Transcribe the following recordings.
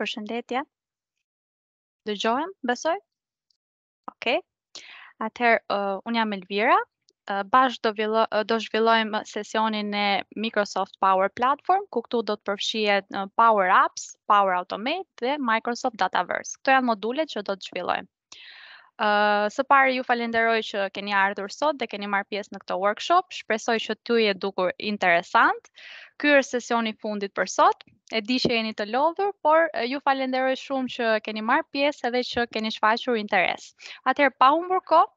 për shëndetje. Dë gjojmë, besoj? Ok. Atëherë, uh, unë jam Elvira. Uh, bashkë uh, do zhvillojmë sesionin e Microsoft Power Platform, ku këtu do të përfshijet Power Apps, Power Automate dhe Microsoft Dataverse. Këto janë modulet që do të zhvillojmë. Uh, së pari ju falenderoj që keni ardhur sot dhe keni marrë pjesë në këto workshop. Shpresoj që ty e dukur interesant. Ky është sesioni fundit për sot. E di që jeni të lodhur, por uh, ju falenderoj shumë që keni marrë pjesë edhe që keni shfaqur interes. Atëherë pa humbur kohë,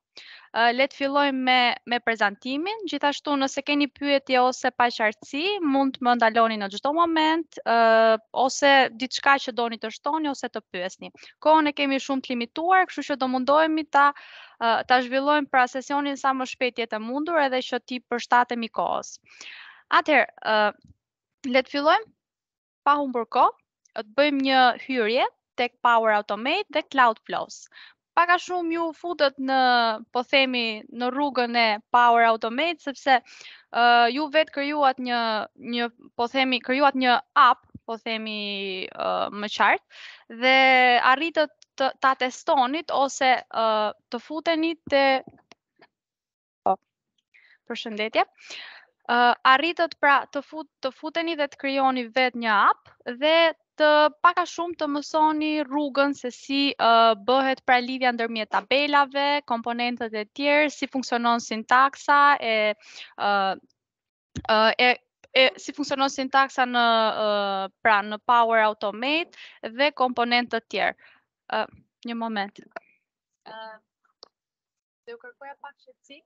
Le të fillojmë me me prezantimin. Gjithashtu nëse keni pyetje ose paqartësi, mund të më ndaloni në çdo moment, ë ose diçka që doni të shtoni ose të pyesni. Kohën e kemi shumë të limituar, kështu që do mundohemi ta ta zhvillojmë pra sesionin sa më shpejt jetë e mundur edhe që ti përshtatemi kohës. Atëherë, ë le të fillojmë pa humbur kohë, të bëjmë një hyrje tek Power Automate dhe Cloud Plus paka shumë ju futët në, po themi, në rrugën e Power Automate, sepse uh, ju vetë kryuat një, një, po themi, kryuat një app, po themi, uh, më qartë, dhe arritët të, të testonit ose uh, të futeni të po, përshëndetje. Uh, arritët pra të, fut, të futeni dhe të kryoni vet një app dhe të paka shumë të mësoni rrugën se si uh, bëhet lidhja ndërmjet tabelave, komponentët e tjerë, si funksionon sintaksa e, uh, e E, si funksionon sintaksa në uh, pra në Power Automate dhe komponentë të tjerë. Uh, një moment. Ë uh, do kërkoja pak shëtsi.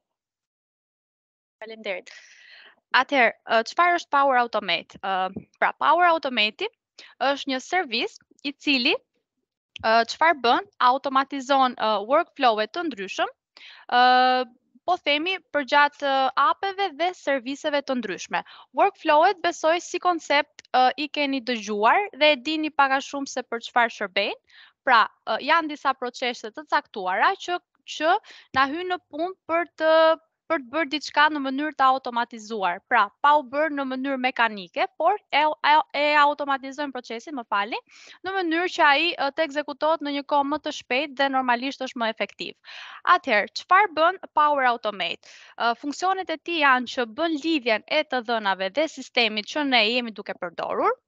Faleminderit. Atëherë, uh, çfarë është Power Automate? Ë uh, pra Power Automate uh, është një servis i cili qëfar bën automatizon workflowet të ndryshëm, po themi përgjatë apeve dhe serviseve të ndryshme. Workflowet besoj si koncept i keni dëgjuar dhe e dini paka shumë se për qëfar shërbejnë, pra janë disa procese të caktuara që që na hynë në punë për të për të bërë diçka në mënyrë të automatizuar. Pra, pa u bërë në mënyrë mekanike, por e, e, e automatizojmë procesin, më fali, në mënyrë që ai të ekzekutohet në një kohë më të shpejtë dhe normalisht është më efektiv. Atëherë, çfarë bën Power Automate? Funksionet e tij janë që bën lidhjen e të dhënave dhe sistemit që ne jemi duke përdorur,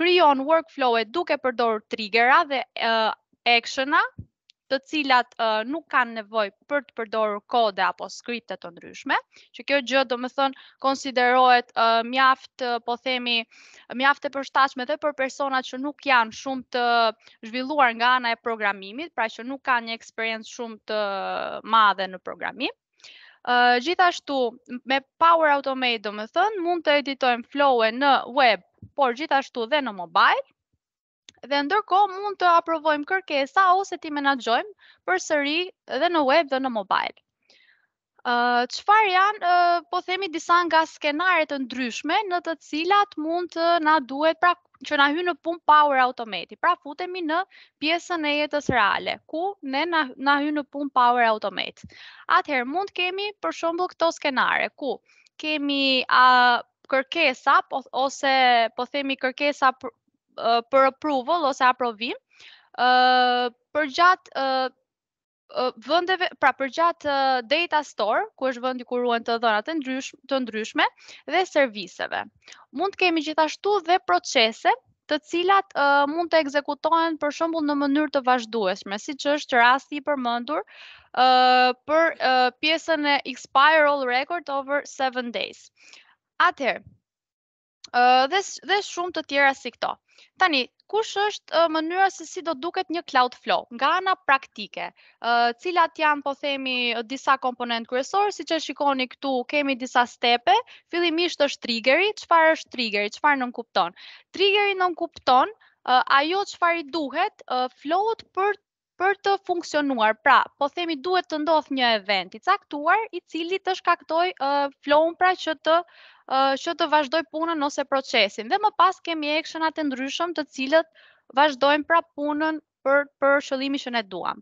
krijon workflow-e duke përdorur triggera dhe uh, actiona të cilat uh, nuk kanë nevoj për të përdorur kode apo skripte të ndryshme, që kjo gjë do më thënë konsiderohet uh, mjaft, uh, po themi, mjaft e përshtashme dhe për personat që nuk janë shumë të zhvilluar nga ana e programimit, pra që nuk kanë një eksperiencë shumë të madhe në programim. Uh, gjithashtu, me Power Automate, do më thënë, mund të editojmë flow-e në web, por gjithashtu dhe në mobile, dhe ndërko mund të aprovojmë kërkesa ose ti menagjojmë për sëri dhe në web dhe në mobile. Qëfar janë, po themi disa nga skenaret të ndryshme në të cilat mund të na duhet pra që na hy në pun power automati, pra futemi në pjesën e jetës reale, ku ne na hy në pun power automati. Atëherë mund kemi për shumbo këto skenare, ku kemi kërkesa, po, ose po themi kërkesa për approval ose aprovim, uh, për gjatë uh, vendeve pra përgjat data store ku është vendi ku ruhen të dhënat të ndryshme të ndryshme dhe serviseve. Mund të kemi gjithashtu dhe procese të cilat uh, mund të ekzekutohen për shembull në mënyrë të vazhdueshme, siç është rasti i përmendur uh, për uh, pjesën e expire all record over 7 days. Atëherë, dhe dhe shumë të tjera si këto. Tani, kush është mënyra se si do duket një cloud flow nga ana praktike? cilat janë po themi disa komponent kryesor, siç e shikoni këtu, kemi disa stepe. Fillimisht është triggeri, çfarë është triggeri, çfarë nën kupton? Triggeri nën kupton ajo çfarë i duhet flow-ut për për të funksionuar. Pra, po themi duhet të ndodhë një event i caktuar i cili të shkaktojë uh, flow-un pra që të që të vazhdoj punën ose procesin. Dhe më pas kemi actionat e ndryshëm të cilët vazhdojmë pra punën për për qëllimin që ne duam.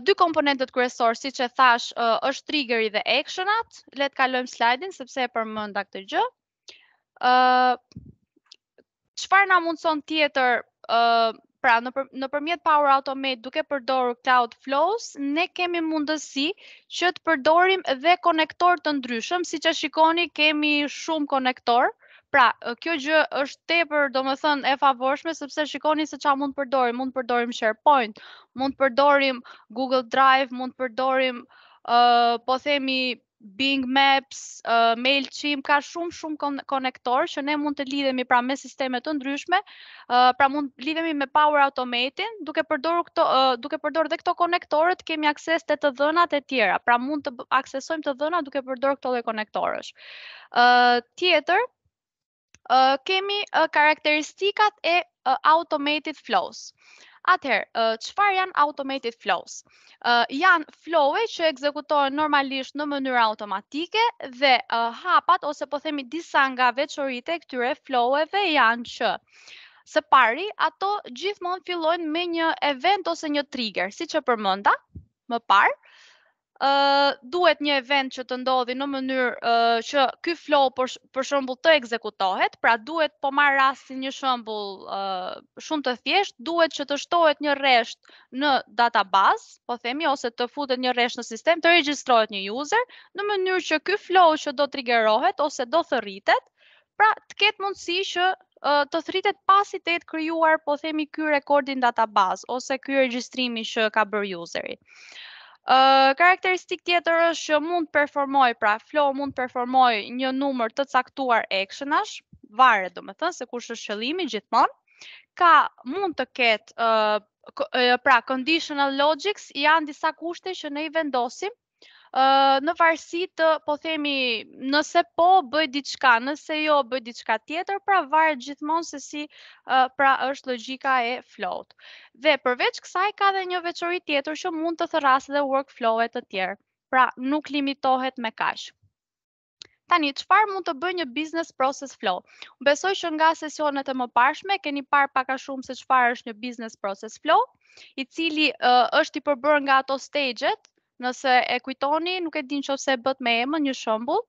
Dy komponentët kryesor, siç e thash, është triggeri dhe actionat. Le të kalojmë slajdin sepse e përmenda këtë gjë. Ë Çfarë na mundson tjetër pra në, për, në përmjet Power Automate duke përdoru Cloud Flows, ne kemi mundësi që të përdorim dhe konektor të ndryshëm, si që shikoni kemi shumë konektor, Pra, kjo gjë është tepër, do më thënë, e favorshme, sepse shikoni se qa mund të përdorim, mund të përdorim SharePoint, mund të përdorim Google Drive, mund të përdorim, uh, po themi, Bing Maps, uh, Mailchimp ka shumë shumë konektor që ne mund të lidhemi pra me sisteme të ndryshme, uh, pra mund lidhemi me Power Automate-in, duke përdorur këto uh, duke përdorur dhe këto konektorë të kemi akses te të, të dhënat e tjera, pra mund të aksesojmë të dhëna duke përdorë këto lloj konektorësh. Ë uh, tjetër Uh, kemi uh, karakteristikat e uh, automated flows. Uh, Atëherë, qëfar janë automated flows? Janë flowe që ekzekutohen normalisht në mënyrë automatike dhe hapat ose po themi disa nga e këtyre floweve janë që se pari ato gjithmonë fillojnë me një event ose një trigger, si që përmenda më parë, Uh, duhet një event që të ndodhi në mënyrë uh, që ky flow për, sh për shembull të ekzekutohet, pra duhet po marr rastin një shembull uh, shumë të thjesht, duhet që të shtohet një resht në database, po themi ose të futet një resht në sistem, të regjistrohet një user në mënyrë që ky flow që do triggerohet ose do thërritet, pra të ketë mundësi që uh, të thritet pasi të jetë krijuar po themi ky rekordin database ose ky regjistrimi që ka bërë useri. Uh, karakteristik tjetër është që mund performoj, pra flow mund performoj një numër të caktuar actionash, varet do me thënë, se kush është qëllimi gjithmonë, ka mund të ketë, pra conditional logics janë disa kushte që ne i vendosim në varsi të, po themi, nëse po bëj diçka, nëse jo bëj diçka tjetër, pra varet gjithmonë se si uh, pra është logjika e flow-t. Dhe përveç kësaj ka edhe një veçori tjetër që mund të thërrasë dhe workflow e të tjerë. Pra nuk limitohet me kaq. Tani, qëfar mund të bëj një business process flow? Besoj që nga sesionet e më pashme, keni par paka shumë se qëfar është një business process flow, i cili uh, është i përbërë nga ato stage-et, nëse e kujtoni, nuk e din që ose e bët me emën, një shëmbull,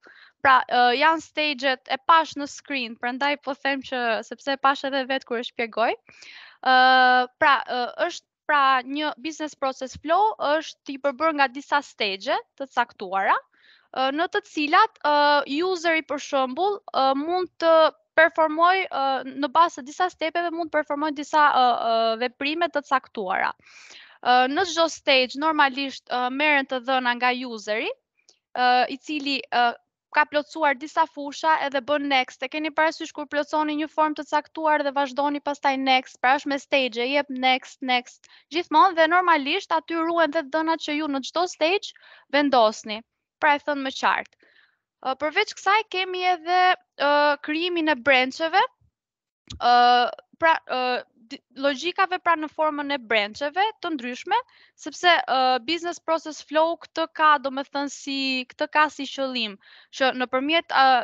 pra uh, janë stage-et e pash në screen, pra ndaj po them që sepse e pash edhe vetë kërë shpjegoj, uh, pra uh, është pra një business process flow është i përbër nga disa stage të caktuara, uh, në të cilat uh, useri për shëmbull uh, mund të performoj uh, në basë të disa stepeve mund të performoj disa uh, uh, veprime të caktuara. Uh, në çdo stage normalisht uh, merren të dhëna nga useri, uh, i cili uh, ka plotësuar disa fusha edhe bën next. E keni parasysh kur plotësoni një form të caktuar dhe vazhdoni pastaj next, pra është me stage, jep next, next. Gjithmonë dhe normalisht aty ruhen dhe dhënat që ju në çdo stage vendosni. Pra e thënë më qartë. Uh, përveç kësaj kemi edhe uh, krijimin e brancheve. Uh, pra uh, logjikave pra në formën e brancheve të ndryshme, sepse uh, business process flow këtë ka do me thënë si, këtë ka si qëllim, që në përmjet, uh,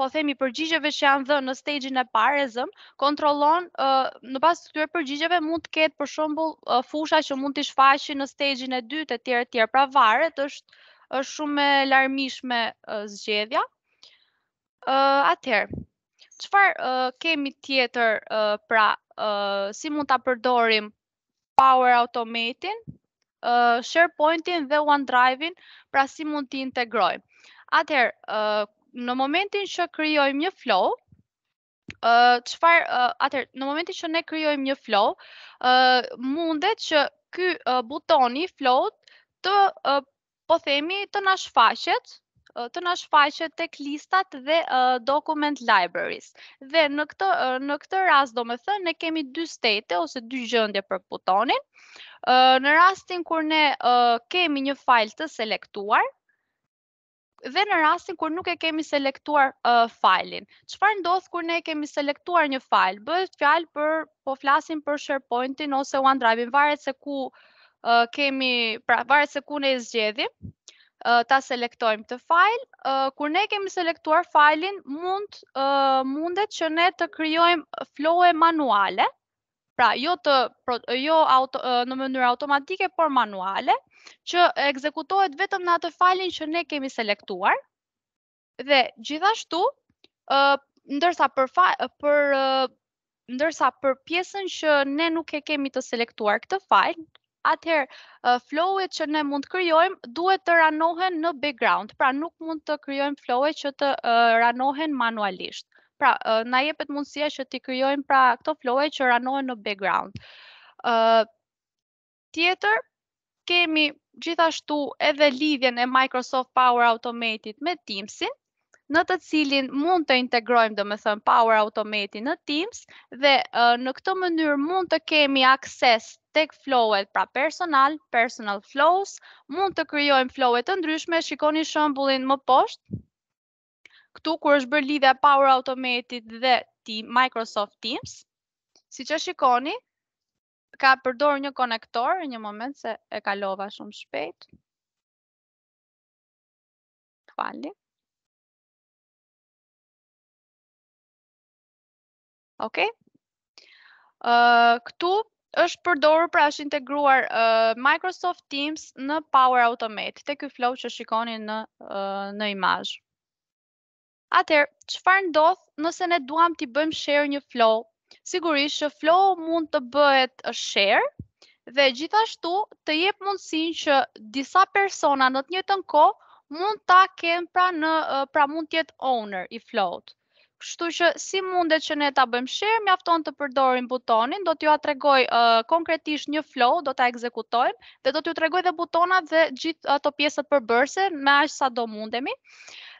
po themi përgjigjeve që janë dhe në stage-in e parezëm, kontrolon, uh, në pas të këtyre përgjigjeve mund të ketë për shembull uh, fusha që mund të shfaqin në stage-in e dytë, e tjere, tjere, pra varet është, është shumë e larmishme uh, zgjedhja. Uh, Atëherë, qëfar uh, kemi tjetër uh, pra si mund të apërdorim Power Automate-in, SharePoint-in dhe OneDrive-in, pra si mund t'i integroj. Atëherë, në momentin që krijojmë një flow, atëherë, në momentin që ne krijojmë një flow, mundet që këj butoni float të, po themi, të nashfashecë, të na shfaqet tek listat dhe uh, document libraries. Dhe në këtë uh, në këtë rast domethënë ne kemi dy state ose dy gjendje për butonin. Uh, në rastin kur ne uh, kemi një fail të selektuar dhe në rastin kur nuk e kemi selektuar uh, failin. Çfarë ndodh kur ne kemi selektuar një fail? Bëhet fjalë për po flasim për SharePoint-in ose OneDrive-in, varet se ku uh, kemi, pra varet se ku ne zgjedhim, ta selektojmë të fajl, Kur ne kemi selektuar fajlin in mundet që ne të kryojmë flow-e manuale, pra jo, jo në mënyrë automatike, por manuale, që ekzekutohet vetëm në atë file që ne kemi selektuar. Dhe gjithashtu, ndërsa për për ndërsa për pjesën që ne nuk e kemi të selektuar këtë fajl, atëherë uh, flowet që ne mund të kryojmë duhet të ranohen në background, pra nuk mund të kryojmë flowet që të uh, ranohen manualisht. Pra, uh, na jepet mundësia që të kryojmë pra këto flowet që ranohen në background. Uh, tjetër, kemi gjithashtu edhe lidhjen e Microsoft Power Automated me Teamsin, në të cilin mund të integrojmë dhe me thënë Power Automate në Teams dhe në këto mënyrë mund të kemi akses tek flowet pra personal, personal flows, mund të kryojmë flowet të ndryshme, shikoni shëmbullin më poshtë, këtu kur është bërë lidhja Power Automate dhe Microsoft Teams, si që shikoni, ka përdor një konektor, një moment se e kalova shumë shpejt, këvalli, Ok? Uh, këtu është përdorur pra është integruar uh, Microsoft Teams në Power Automate, te ky flow që shikoni në uh, në imazh. Atëherë, çfarë ndodh nëse ne duam të bëjmë share një flow? Sigurisht që flow mund të bëhet share dhe gjithashtu të jep mundësinë që disa persona në të njëjtën kohë mund ta kenë pra në pra mund të jetë owner i flow-t. Kështu që si mundet që ne ta bëjmë share, mjafton të përdorim butonin, do t'ju atregoj uh, konkretisht një flow, do t'a ekzekutojmë, dhe do t'ju atregoj dhe butonat dhe gjithë ato pjesët bërse, me ashtë sa do mundemi.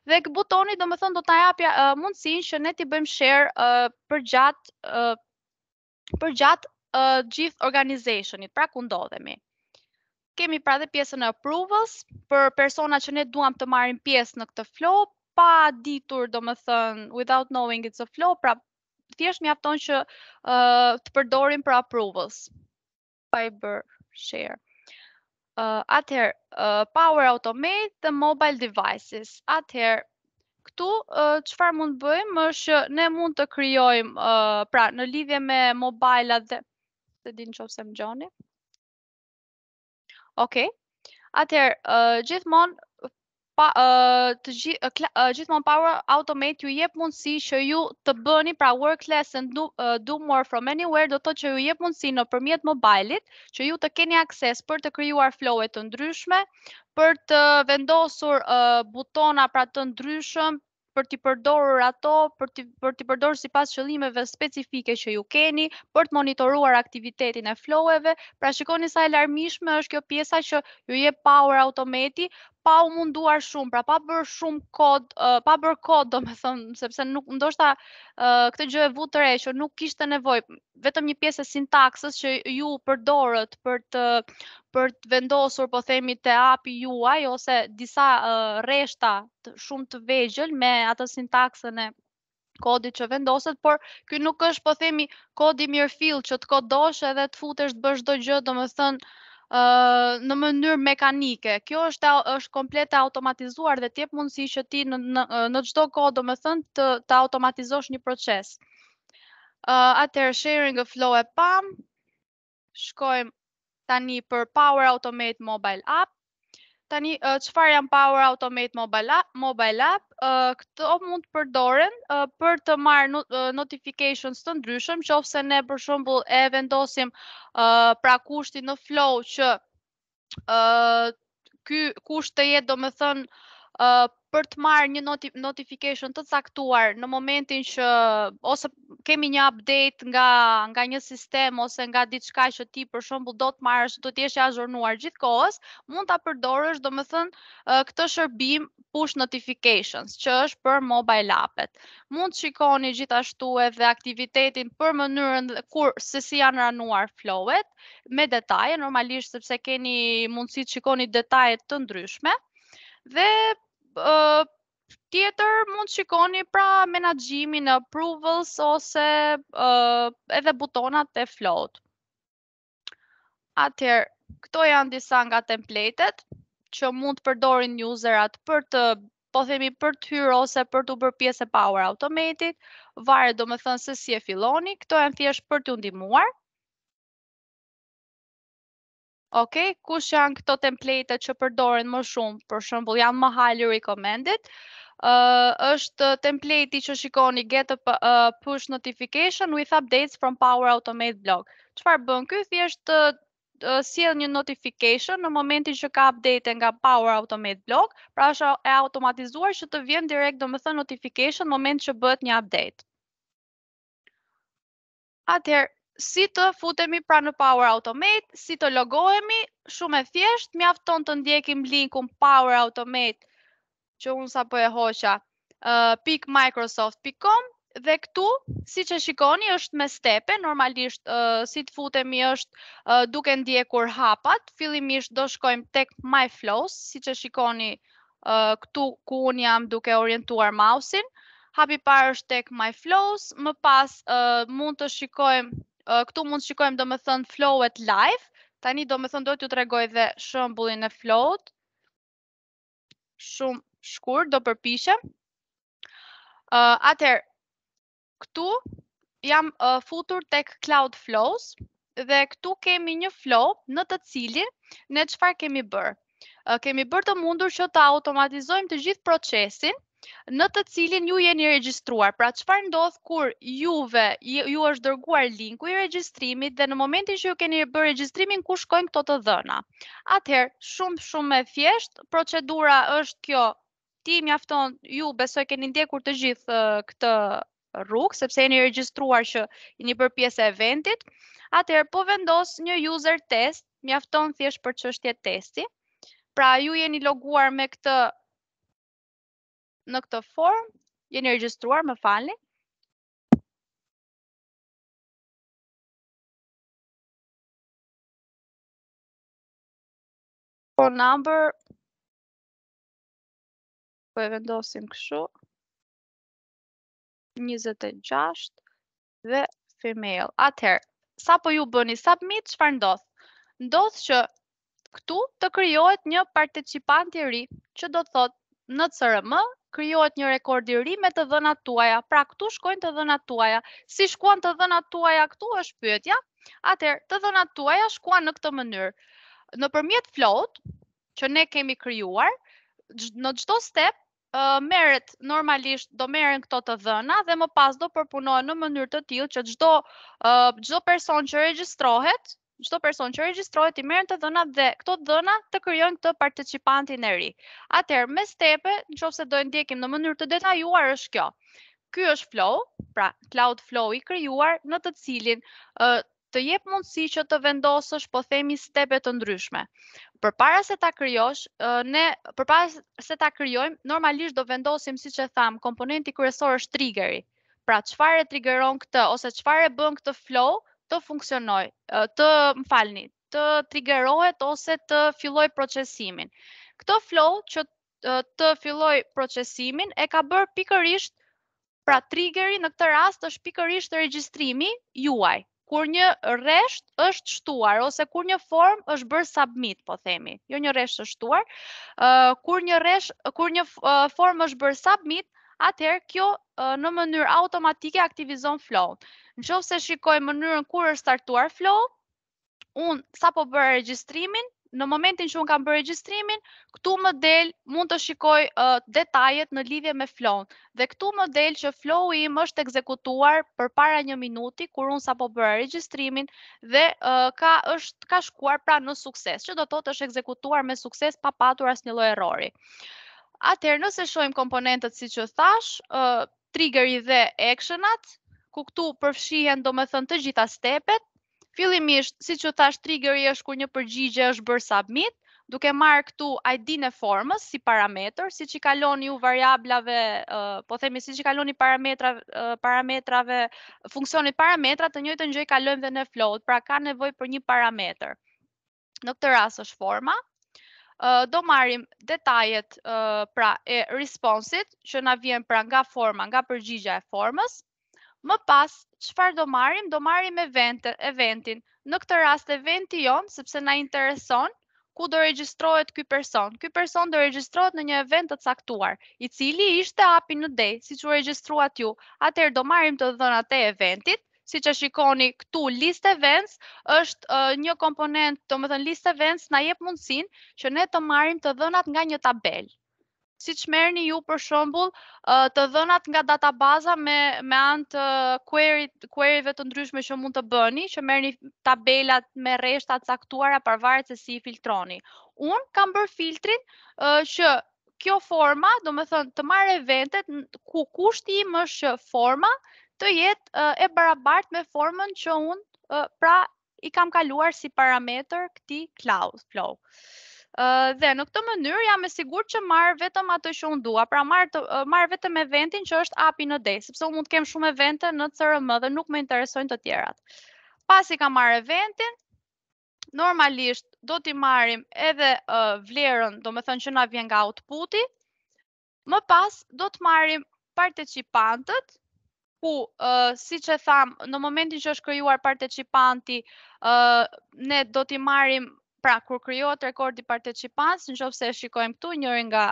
Dhe këtë butoni, do më thënë, do t'a japja uh, mundësin që ne t'i bëjmë share uh, për gjatë uh, për gjatë uh, gjithë organizationit, pra ku ndodhemi. Kemi pra dhe pjesën e approvals për persona që ne duam të marim pjesë në këtë flow, pa ditur, do më thënë, without knowing it's a flow, pra thjesht mjafton afton që uh, të përdorim për approvals. Fiber share. Uh, Atëher, uh, power automate dhe mobile devices. Atëher, këtu, uh, qëfar mund të bëjmë, më shë ne mund të kryojmë, uh, pra në lidhje me mobile atë dhe, dhe din që ofse më gjoni. Okej. Okay. Atëherë, uh, gjithmonë pa, uh, të uh, uh, gjithmonë Power Automate ju jep mundësi që ju të bëni pra work less and do, uh, do more from anywhere, do të thotë që ju jep mundësi nëpërmjet mobilit që ju të keni akses për të krijuar flow-e të ndryshme, për të vendosur uh, butona pra të ndryshëm për t'i përdorur ato, për t'i për t'i përdorur sipas qëllimeve specifike që ju keni, për të monitoruar aktivitetin e flow-eve. Pra shikoni sa e larmishme është kjo pjesa që ju jep Power Automate, pa u munduar shumë, pra pa bërë shumë kod, uh, pa bërë kod, do me thëmë, sepse nuk, ndoshta uh, këtë gjë e vutë të reshë, nuk kishte nevoj, vetëm një pjesë e sintaksës që ju përdorët për të, për të vendosur, po themi, të api juaj, ose disa uh, reshta të shumë të vegjël me atë sintaksën e kodit që vendoset, por kjo nuk është po themi kodi fil, që të kodosh edhe të futesh të bësh çdo gjë, domethënë, ë uh, në mënyrë mekanike. Kjo është është komplet automatizuar dhe ti jep mundësi që ti në çdo kohë domethën të të automatizosh një proces. Uh, atër, sharing of flow e pam, shkojmë tani për Power Automate Mobile App, Tani, qëfar janë Power Automate Mobile App? Këto mund të përdoren për të marë notifications të ndryshëm, që ofse ne për shumbu e vendosim pra kushti në flow që kusht të jetë do më thënë për të marrë një noti notification të caktuar në momentin që ose kemi një update nga nga një sistem ose nga diçka që ti për shembull do të marrësh, do të jesh i azhurnuar gjithkohës, mund ta përdorësh domethënë këtë shërbim push notifications që është për mobile app-et. Mund të shikoni gjithashtu edhe aktivitetin për mënyrën kur se si janë ranuar flow-et me detaje, normalisht sepse keni mundësi të shikoni detajet të ndryshme. Dhe tjetër mund shikoni pra menaxhimin approvals ose uh, edhe butonat e float. Atëherë, këto janë disa nga templetet që mund të përdorin userat për të po themi për të hyrë ose për të bërë pjesë e Power Automate-it, varet domethënë se si e filloni, këto janë thjesht për t'u ndihmuar. Ok, kush janë këto template që përdoren më shumë? Për shembull, janë më highly recommended. uh, është template-i që shikoni get a push notification with updates from Power Automate blog. Çfarë bën ky? Thjesht uh, uh, sjell një notification në momentin që ka update nga Power Automate blog, pra është e automatizuar që të vjen direkt domethënë notification në moment që bëhet një update. Atëherë, si të futemi pra në Power Automate, si të logohemi, shumë e thjesht, mi afton të ndjekim linkun Power Automate, që unë sa për e hoqa, pik Microsoft.com, dhe këtu, si që shikoni, është me stepe, normalisht, si të futemi është duke ndjekur hapat, fillimisht do shkojmë tek My Flows, si që shikoni këtu ku unë jam duke orientuar mausin, hapi parë është tek My Flows, më pas mund të shikojmë këtu mund të shikojmë do më thënë flowet live, tani do më thënë do të të regoj dhe shumë bullin e flowt, shumë shkur, do përpishem. Atër, këtu jam futur tek cloud flows, dhe këtu kemi një flow në të cilin, në qëfar kemi bërë. Kemi bërë të mundur që të automatizojmë të gjithë procesin, në të cilin ju jeni regjistruar. Pra çfarë ndodh kur juve ju është dërguar linku i regjistrimit dhe në momentin që ju keni bërë regjistrimin ku shkojnë këto të dhëna. Atëherë, shumë shumë e thjesht, procedura është kjo. Ti mjafton ju besoj keni ndjekur të gjithë këtë rrugë sepse jeni regjistruar që jeni për pjesë e eventit. Atëherë po vendos një user test, mjafton thjesht për çështje testi. Pra ju jeni loguar me këtë në këtë form, jeni registruar, më falni. Phone number, po e vendosim këshu, 26 dhe female. Atëherë, sa po ju bëni submit, që farë ndodhë? Ndodhë që këtu të kryohet një participant i ri, që do të thotë në CRM krijohet një rekord i ri me të dhënat tuaja. Pra këtu shkojnë të dhënat tuaja? Si shkuan të dhënat tuaja këtu është pyetja. Atëherë të dhënat tuaja shkuan në këtë mënyrë. Nëpërmjet përmjet flot që ne kemi krijuar, në çdo step merret normalisht, do merren këto të dhëna dhe më pas do përpunohen në mënyrë të tillë që çdo çdo person që regjistrohet çdo person që regjistrohet i merren të dhënat dhe këto dhëna të krijojnë këtë participantin e ri. Atëherë me stepe, nëse do të ndjekim në mënyrë të detajuar është kjo. Ky është flow, pra cloud flow i krijuar në të cilin ë të jep mundësi që të vendosësh po themi stepe të ndryshme. Përpara se ta krijosh, ne përpara se ta krijojmë, normalisht do vendosim siç e tham, komponenti kryesor është triggeri. Pra çfarë triggeron këtë ose çfarë bën këtë flow, ë të funksionoj, të më falni, të trigerohet ose të filloj procesimin. Këto flow që të filloj procesimin e ka bërë pikërisht pra triggeri në këtë rast është pikërisht regjistrimi juaj, kur një resht është shtuar, ose kur një form është bërë submit, po themi, jo një resht është shtuar, kur një resht, kur një form është bërë submit, atëherë kjo në mënyrë automatike aktivizon flow në qofë se shikoj mënyrën kur është startuar flow, unë sa po bërë regjistrimin, në momentin që unë kam bërë regjistrimin, këtu më del mund të shikoj detajet në lidhje me flow. Dhe këtu më del që flow i im është ekzekutuar për para një minuti, kur unë sa po bërë regjistrimin, dhe ka, është, ka shkuar pra në sukses, që do të të është ekzekutuar me sukses pa patur asë një lojë erori. Atëherë, nëse shojmë komponentët si që thash, triggeri dhe actionat, ku këtu përfshihen do me thënë të gjitha stepet, fillimisht, si që thash triggeri është kur një përgjigje është bërë submit, duke marrë këtu ID në formës si parametër, si që kaloni u variablave, po themi si që kaloni parametra, parametrave, funksionit parametra, të njëjtë njëjtë njëjtë kalojmë dhe në float, pra ka nevoj për një parametër. Në këtë ras është forma, do marrim detajet pra e responsit që na vjen pra nga forma, nga përgjigja e formës, Më pas, qëfar do marim? Do marim eventin. Në këtë rast eventi jonë, sepse na intereson, ku do registrohet ky person. Ky person do registrohet në një event të caktuar, i cili ishte api në dej, si që registruat ju. Atër do marim të dhënat e eventit, si që shikoni këtu list events, është një komponent, të më list events, na jep mundësin që ne të marim të dhënat nga një tabelë si që merë ju për shëmbull të dhënat nga databaza me, me antë të query, të ndryshme që mund të bëni, që merë tabelat me reshtat saktuara për varet se si filtroni. Unë kam bërë filtrin që kjo forma, do me thënë, të marë eventet ku kushti im është që forma të jetë e barabart me formën që unë pra i kam kaluar si parametër këti cloud flow dhe në këtë mënyrë jam e sigurt që marr vetëm atë që unë dua. Pra marr marr vetëm eventin që është api në day, sepse u mund të kem shumë evente në CRM dhe nuk më interesojnë të tjerat. Pasi kam marr eventin, normalisht do t'i marrim edhe vlerën, do me thënë që na vjen nga outputi, më pas do të marrim participantët, ku, si që thamë, në momentin që është kryuar participanti, ne do t'i marrim pra kur krijohet rekordi participants, nëse e shikojmë këtu njëri nga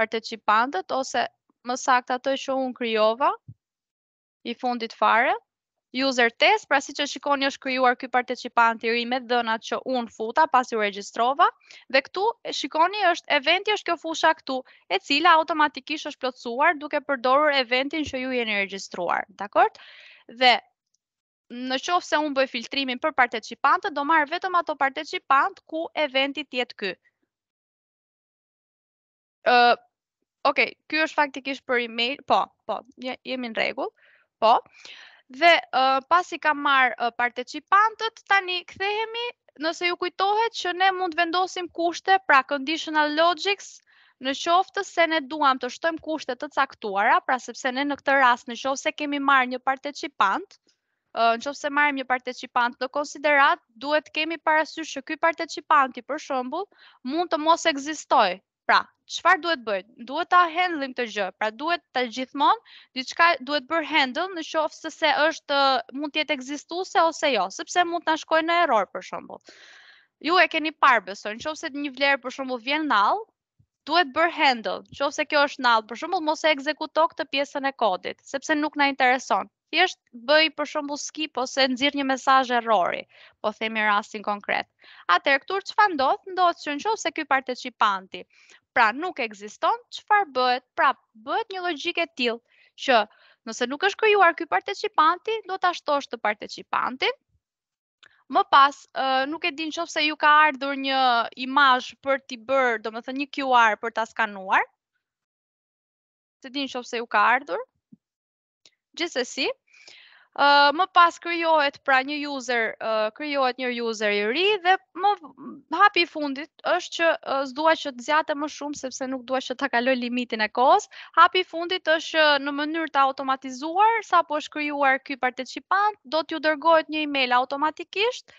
participantët ose më saktë ato që un krijova i fundit fare, user test, pra siç e shikoni është krijuar ky participant i ri me dhënat që un futa pasi u regjistrova dhe këtu e shikoni është eventi është kjo fusha këtu e cila automatikisht është plotësuar duke përdorur eventin që ju jeni regjistruar, dakor? Dhe në qofë se unë bëj filtrimin për partecipantët, do marrë vetëm ato partecipantë ku eventi tjetë kë. Ok, kjo është faktikisht për email, po, po, jemi në regull, po. Dhe pasi ka marrë partecipantët, tani kthehemi, nëse ju kujtohet, që ne mund vendosim kushte, pra conditional logics, në qoftë se ne duham të shtojmë kushte të caktuara, pra sepse ne në këtë ras në qoftë se kemi marrë një partecipantë, në qofë se marim një participant në konsiderat, duhet kemi parasysh që ky partecipanti, për shëmbull, mund të mos egzistoj. Pra, qëfar duhet bëjt? Duhet ta handling të gjë, pra duhet të gjithmon, diçka duhet bërë handle në qofë se se është mund tjetë egzistu se ose jo, sepse mund të nashkoj në error, për shëmbull. Ju e keni parë besoj, në qofë se një vlerë, për shëmbull, vjen nalë, duhet bërë handle. Qofse kjo është nalë, për shembull mos e ekzekuto këtë pjesën e kodit, sepse nuk na intereson thjesht bëj për shembull skip ose nxirr një mesazh errori, po themi rastin konkret. Atëherë këtu çfarë ndodh? Ndodh që nëse ky participanti pra nuk ekziston, çfarë bëhet? Pra bëhet një logjikë e tillë që nëse nuk është krijuar ky participanti, do ta shtosh të participantin. Më pas, nuk e di nëse ju ka ardhur një imazh për t'i bërë, domethënë një QR për ta skanuar. Të di nëse ju ka ardhur. Gjithsesi, Uh, më pas krijohet pra një user, uh, krijohet një user i ri dhe më hapi i fundit është që uh, s'dua që të zjatë më shumë sepse nuk dua që ta kaloj limitin e kohës. Hapi i fundit është që në mënyrë të automatizuar sapo është krijuar ky participant, do t'ju dërgohet një email automatikisht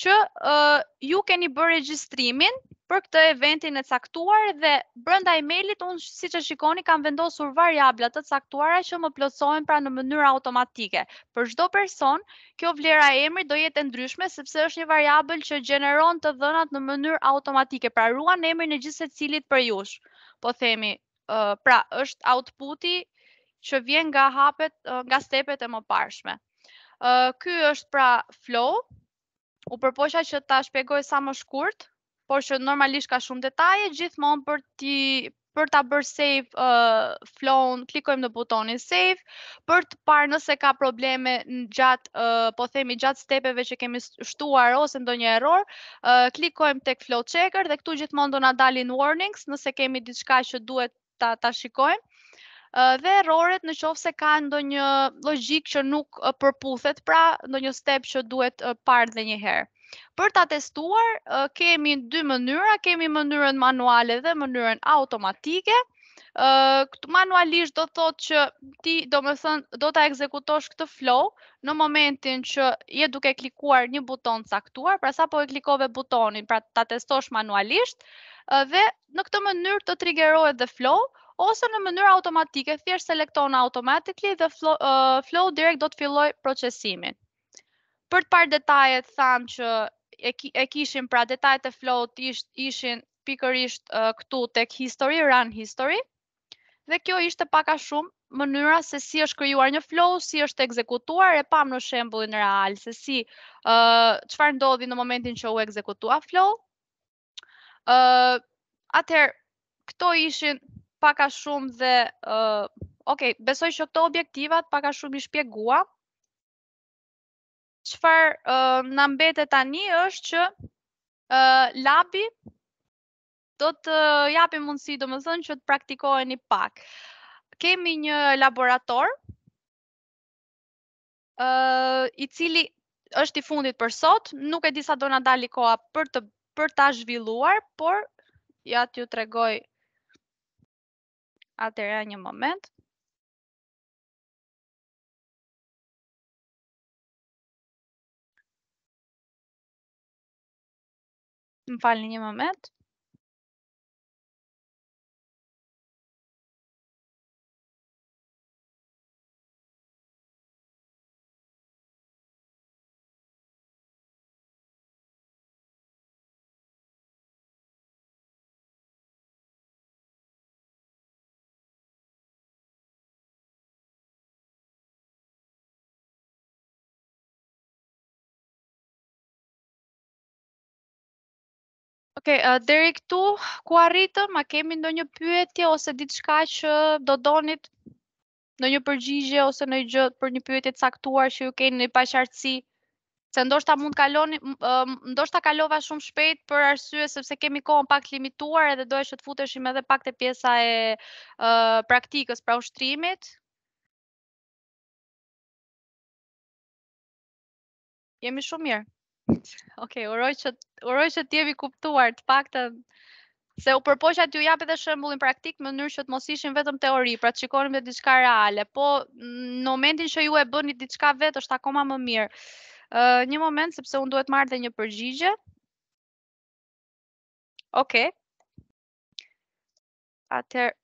që uh, ju keni bërë regjistrimin për këtë eventin e caktuar dhe brenda emailit unë si që shikoni kam vendosur variabla të caktuara që më plotësohen pra në mënyrë automatike. Për çdo person, kjo vlera e emrit do jetë ndryshme sepse është një variabël që gjeneron të dhënat në mënyrë automatike, pra ruan emrin e gjithë secilit për jush. Po themi, uh, pra është outputi që vjen nga hapet, uh, nga stepet e mëparshme. Uh, ky është pra flow, u përpoqa që ta shpjegoj sa më shkurt, por që normalisht ka shumë detaje, gjithmonë për ti për ta bërë save uh, flow-un, klikojmë në butonin save për të parë nëse ka probleme në gjatë uh, po themi gjatë stepeve që kemi shtuar ose ndonjë error, uh, klikojmë tek flow checker dhe këtu gjithmonë do na dalin warnings nëse kemi diçka që duhet ta ta shikojmë dhe erroret në qofë se ka ndonjë logjikë që nuk përputhet, pra ndonjë step që duhet parë dhe një herë. Për ta testuar kemi dy mënyra, kemi mënyrën manuale dhe mënyrën automatike. Këtë manualisht do thot që ti do më thënë do të ekzekutosh këtë flow në momentin që je duke klikuar një buton caktuar, pra sa po e klikove butonin, pra ta testosh manualisht, dhe në këtë mënyrë të trigerohet dhe flow, Ose në mënyrë automatike, thjesht selektona automatically dhe uh, flow direkt do të filloj procesimin. Për të par detajet, thamë që e kishin, pra detajet e flow të ishin pikërisht ishtë uh, këtu tek history, run history. Dhe kjo ishte paka shumë mënyra se si është kryuar një flow, si është ekzekutuar e pamë në shembullin real, se si qëfar uh, ndodhi në momentin që u ekzekutua flow. Atëherë, këto ishin paka shumë dhe, uh, ok, besoj që këto objektivat paka shumë i shpjegua, qëfar uh, në mbetet tani është që uh, labi do të japi mundësi, do më që të praktikoheni pak. Kemi një laborator, uh, i cili është i fundit për sot, nuk e disa do në dali koha për të për të zhvilluar, por, ja të ju të Atëra një moment. Më një moment. Më falë një moment. Ok, uh, deri këtu, ku arritëm, a kemi ndo një pyetje ose ditë shka që do donit në një përgjigje ose në gjë për një pyetje të caktuar që ju keni një pashartësi, se ndoshta mund kaloni, um, ndoshta kalova shumë shpejt për arsye sepse kemi kohën pak të limituar edhe doja që të futeshim edhe pak te pjesa e uh, praktikës pra ushtrimit. Jemi shumë mirë. Ok, uroj që uroj që të jemi kuptuar të paktën se u përpoqja t'ju jap edhe shembullin praktik në mënyrë që të mos ishin vetëm teori, pra të shikonim edhe diçka reale, po në momentin që ju e bëni diçka vet është akoma më mirë. Ë uh, një moment sepse un duhet marr dhe një përgjigje. Ok. Atëherë